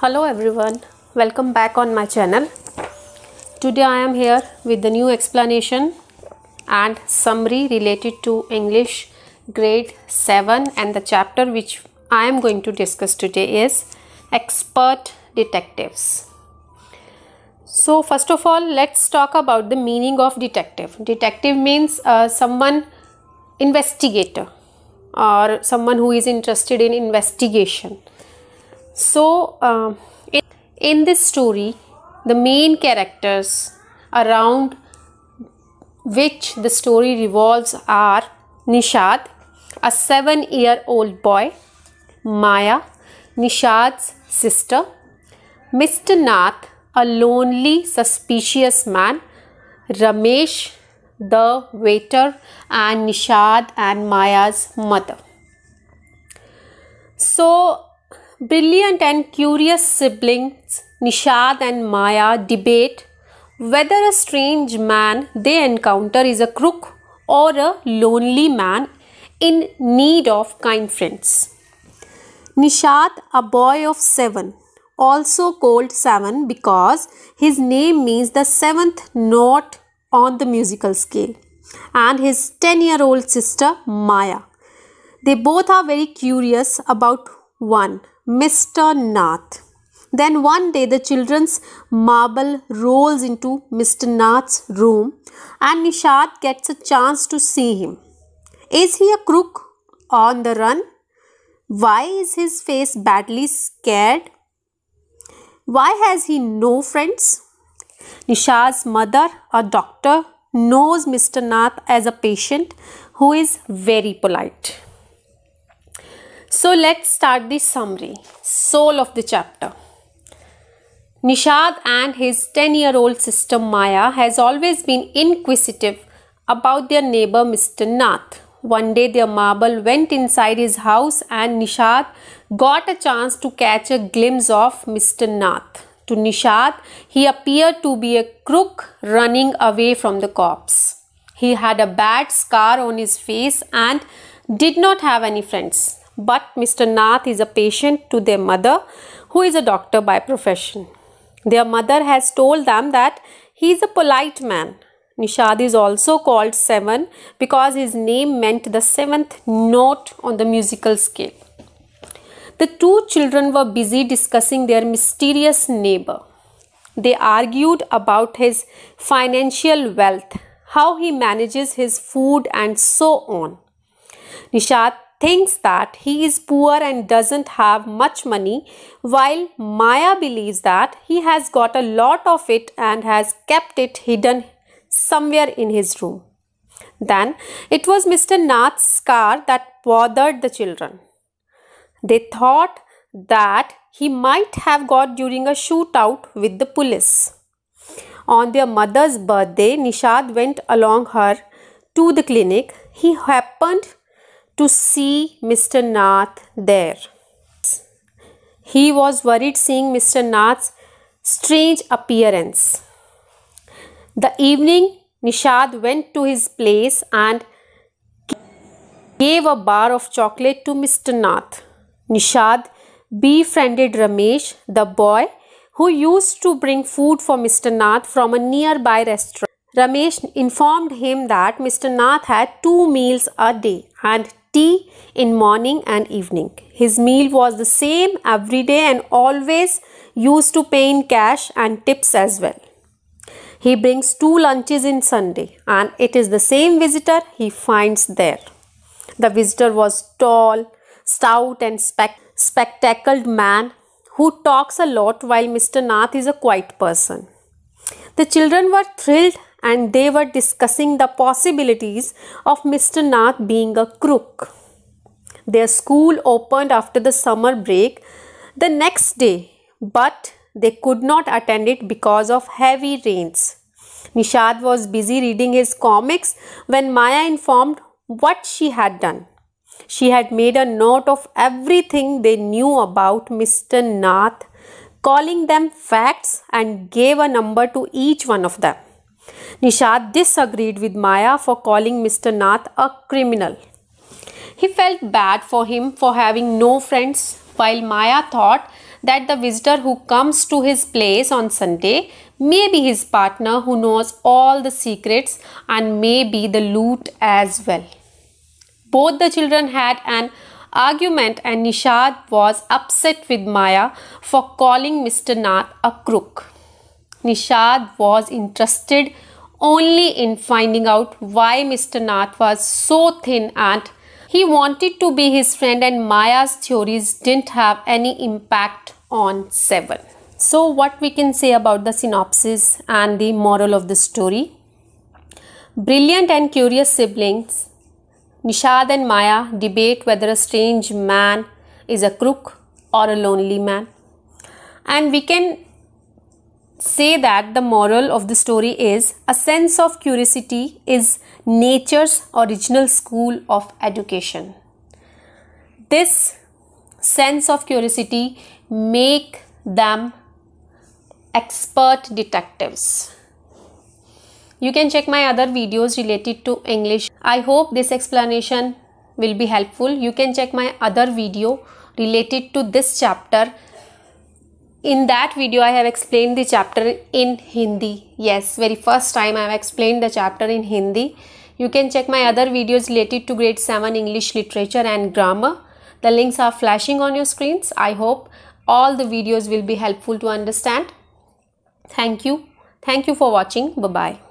hello everyone welcome back on my channel today i am here with the new explanation and summary related to english grade 7 and the chapter which i am going to discuss today is expert detectives so first of all let's talk about the meaning of detective detective means uh, someone investigator or someone who is interested in investigation so, uh, in, in this story, the main characters around which the story revolves are Nishad, a seven year old boy, Maya, Nishad's sister, Mr. Nath, a lonely, suspicious man, Ramesh, the waiter, and Nishad and Maya's mother. So, brilliant and curious siblings Nishad and Maya debate whether a strange man they encounter is a crook or a lonely man in need of kind friends. Nishad, a boy of seven, also called seven because his name means the seventh note on the musical scale, and his 10 year old sister Maya. They both are very curious about one Mr. Nath. Then one day the children's marble rolls into Mr. Nath's room and Nishad gets a chance to see him. Is he a crook on the run? Why is his face badly scared? Why has he no friends? Nishad's mother, a doctor, knows Mr. Nath as a patient who is very polite. So let's start the summary, soul of the chapter. Nishad and his 10 year old sister Maya has always been inquisitive about their neighbor Mr. Nath. One day, their marble went inside his house, and Nishad got a chance to catch a glimpse of Mr. Nath. To Nishad, he appeared to be a crook running away from the cops. He had a bad scar on his face and did not have any friends. But Mr. Nath is a patient to their mother, who is a doctor by profession. Their mother has told them that he is a polite man. Nishad is also called Seven because his name meant the seventh note on the musical scale. The two children were busy discussing their mysterious neighbor. They argued about his financial wealth, how he manages his food, and so on. Nishad thinks that he is poor and doesn't have much money, while Maya believes that he has got a lot of it and has kept it hidden somewhere in his room. Then it was Mr. Nath's car that bothered the children. They thought that he might have got during a shootout with the police. On their mother's birthday, Nishad went along her to the clinic. He happened to see Mr. Nath there. He was worried seeing Mr. Nath's strange appearance. The evening, Nishad went to his place and gave a bar of chocolate to Mr. Nath. Nishad befriended Ramesh, the boy who used to bring food for Mr. Nath from a nearby restaurant. Ramesh informed him that Mr. Nath had two meals a day and tea in morning and evening. His meal was the same every day and always used to pay in cash and tips as well. He brings two lunches in Sunday and it is the same visitor he finds there. The visitor was tall, stout and spec- spectacled man who talks a lot while Mr. Nath is a quiet person. The children were thrilled and they were discussing the possibilities of Mr. Nath being a crook. Their school opened after the summer break the next day, but they could not attend it because of heavy rains. Nishad was busy reading his comics when Maya informed what she had done. She had made a note of everything they knew about Mr. Nath, calling them facts and gave a number to each one of them. Nishad disagreed with Maya for calling Mr. Nath a criminal. He felt bad for him for having no friends, while Maya thought that the visitor who comes to his place on Sunday may be his partner who knows all the secrets and may be the loot as well. Both the children had an argument and Nishad was upset with Maya for calling Mr. Nath a crook. Nishad was interested only in finding out why Mr. Nath was so thin and he wanted to be his friend and Maya's theories didn't have any impact on Seven. So what we can say about the synopsis and the moral of the story? Brilliant and curious siblings, Nishad and Maya debate whether a strange man is a crook or a lonely man. And we can say that the moral of the story is a sense of curiosity is nature's original school of education this sense of curiosity make them expert detectives you can check my other videos related to english i hope this explanation will be helpful you can check my other video related to this chapter in that video i have explained the chapter in hindi yes very first time i have explained the chapter in hindi you can check my other videos related to grade 7 english literature and grammar the links are flashing on your screens i hope all the videos will be helpful to understand thank you thank you for watching bye bye